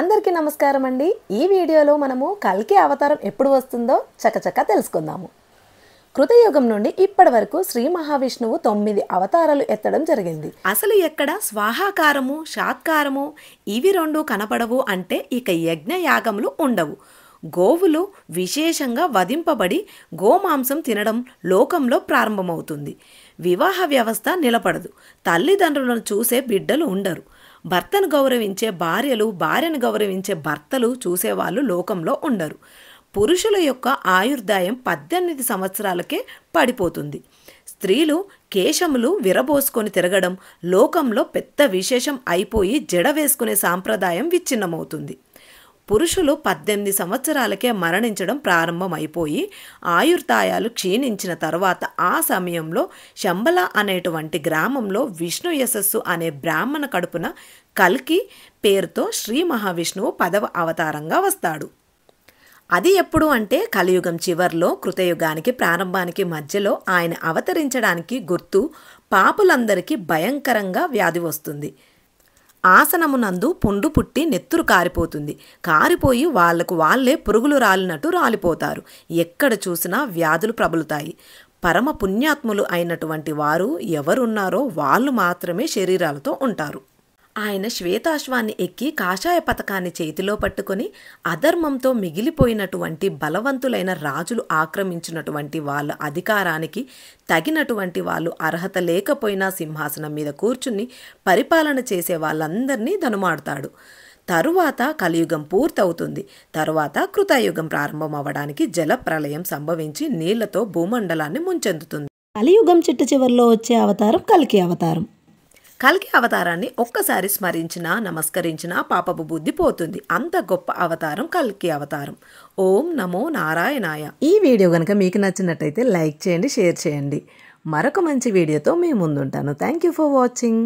అందరికీ నమస్కారం అండి ఈ వీడియోలో మనము కల్కి అవతారం ఎప్పుడు వస్తుందో చకచక తెలుసుకుందాము కృతయుగం నుండి ఇప్పటి వరకు శ్రీ మహావిష్ణువు తొమ్మిది అవతారాలు ఎత్తడం జరిగింది అసలు ఎక్కడ స్వాహాకారము షాత్కారము ఇవి రెండు కనపడవు అంటే ఇక యజ్ఞయాగములు ఉండవు గోవులు విశేషంగా వధింపబడి గోమాంసం తినడం లోకంలో ప్రారంభమవుతుంది వివాహ వ్యవస్థ నిలబడదు తల్లిదండ్రులను చూసే బిడ్డలు ఉండరు భర్తను గౌరవించే భార్యలు భార్యను గౌరవించే భర్తలు చూసేవాళ్ళు లోకంలో ఉండరు పురుషుల యొక్క ఆయుర్దాయం పద్దెనిమిది సంవత్సరాలకే పడిపోతుంది స్త్రీలు కేశములు విరబోసుకొని తిరగడం లోకంలో పెద్ద విశేషం అయిపోయి జడ వేసుకునే సాంప్రదాయం విచ్ఛిన్నమవుతుంది పురుషులు పద్దెనిమిది సంవత్సరాలకే మరణించడం ప్రారంభమైపోయి ఆయుర్దాయాలు క్షీణించిన తర్వాత ఆ సమయంలో శంబల అనేటువంటి గ్రామంలో విష్ణు యశస్సు అనే బ్రాహ్మణ కడుపున కల్కి పేరుతో శ్రీ మహావిష్ణువు పదవ అవతారంగా వస్తాడు అది ఎప్పుడు అంటే కలియుగం చివర్లో కృతయుగానికి ప్రారంభానికి మధ్యలో ఆయన అవతరించడానికి గుర్తు పాపులందరికీ భయంకరంగా వ్యాధి వస్తుంది ఆసనమునందు పుండు పుట్టి నెత్తురు కారిపోతుంది కారిపోయి వాళ్లకు వాళ్లే పురుగులు రాలినట్టు రాలిపోతారు ఎక్కడ చూసినా వ్యాధులు ప్రబలుతాయి పరమ పుణ్యాత్ములు అయినటువంటి వారు ఎవరున్నారో వాళ్ళు మాత్రమే శరీరాలతో ఉంటారు ఆయన శ్వేతాశ్వాన్ని ఎక్కి కాషాయ పథకాన్ని చేతిలో పట్టుకొని అధర్మంతో మిగిలిపోయినటువంటి బలవంతులైన రాజులు ఆక్రమించినటువంటి వాళ్ళ అధికారానికి తగినటువంటి వాళ్ళు అర్హత లేకపోయినా సింహాసనం మీద కూర్చుని పరిపాలన చేసే వాళ్ళందరినీ ధనుమాడతాడు తరువాత కలియుగం పూర్తవుతుంది తరువాత కృతయుగం ప్రారంభం అవడానికి ప్రళయం సంభవించి నీళ్లతో భూమండలాన్ని ముంచెందుతుంది కలియుగం చిట్టు చివరిలో వచ్చే అవతారం కలికి అవతారం కలికి అవతారాన్ని ఒక్కసారి స్మరించినా నమస్కరించినా పాపపు బుద్ధి పోతుంది అంత గొప్ప అవతారం కలికి అవతారం ఓం నమో నారాయణాయ ఈ వీడియో కనుక మీకు నచ్చినట్టయితే లైక్ చేయండి షేర్ చేయండి మరొక మంచి వీడియోతో మీ ముందుంటాను థ్యాంక్ యూ ఫర్ వాచింగ్